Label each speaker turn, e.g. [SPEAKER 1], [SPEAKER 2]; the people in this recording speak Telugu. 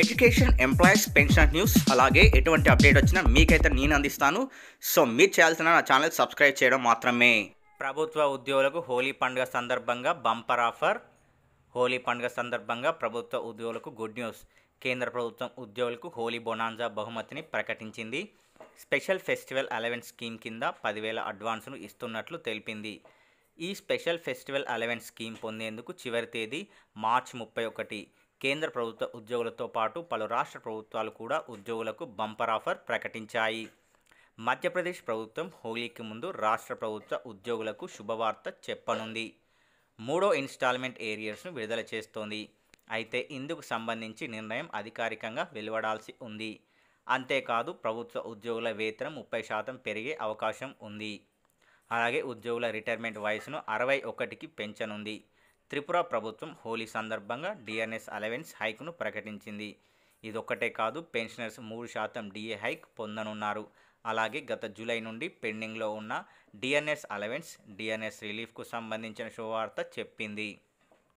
[SPEAKER 1] ఎడ్యుకేషన్ ఎంప్లాయీస్ పెన్షన్ న్యూస్ అలాగే ఎటువంటి అప్డేట్ వచ్చినా మీకైతే నేను అందిస్తాను సో మీరు చేయాల్సిన నా ఛానల్ సబ్స్క్రైబ్ చేయడం మాత్రమే ప్రభుత్వ ఉద్యోగులకు హోలీ పండుగ సందర్భంగా బంపర్ ఆఫర్ హోలీ పండుగ సందర్భంగా ప్రభుత్వ ఉద్యోగులకు గుడ్ న్యూస్ కేంద్ర ప్రభుత్వం ఉద్యోగులకు హోలీ బొనాన్జా బహుమతిని ప్రకటించింది స్పెషల్ ఫెస్టివల్ అలవెన్స్ స్కీమ్ కింద పదివేల అడ్వాన్స్ను ఇస్తున్నట్లు తెలిపింది ఈ స్పెషల్ ఫెస్టివల్ అలవెన్స్ స్కీమ్ పొందేందుకు చివరి తేదీ మార్చ్ ముప్పై ఒకటి కేంద్ర ప్రభుత్వ ఉద్యోగులతో పాటు పలు రాష్ట్ర ప్రభుత్వాలు కూడా ఉద్యోగులకు బంపర్ ఆఫర్ ప్రకటించాయి మధ్యప్రదేశ్ ప్రభుత్వం హోలీకి ముందు రాష్ట్ర ప్రభుత్వ ఉద్యోగులకు శుభవార్త చెప్పనుంది మూడో ఇన్స్టాల్మెంట్ ఏరియర్స్ను విడుదల చేస్తోంది అయితే ఇందుకు సంబంధించి నిర్ణయం అధికారికంగా వెలువడాల్సి ఉంది అంతేకాదు ప్రభుత్వ ఉద్యోగుల వేతనం ముప్పై శాతం పెరిగే అవకాశం ఉంది అలాగే ఉద్యోగుల రిటైర్మెంట్ వయసును అరవై ఒకటికి పెంచనుంది త్రిపుర ప్రభుత్వం హోలీ సందర్భంగా డిఎన్ఎస్ అలవెన్స్ హైక్ను ప్రకటించింది ఇదొక్కటే కాదు పెన్షనర్స్ మూడు శాతం డిఏ హైక్ పొందనున్నారు అలాగే గత జూలై నుండి పెండింగ్లో ఉన్న డిఎన్ఎస్ అలవెన్స్ డిఎన్ఎస్ రిలీఫ్కు సంబంధించిన శుభవార్త చెప్పింది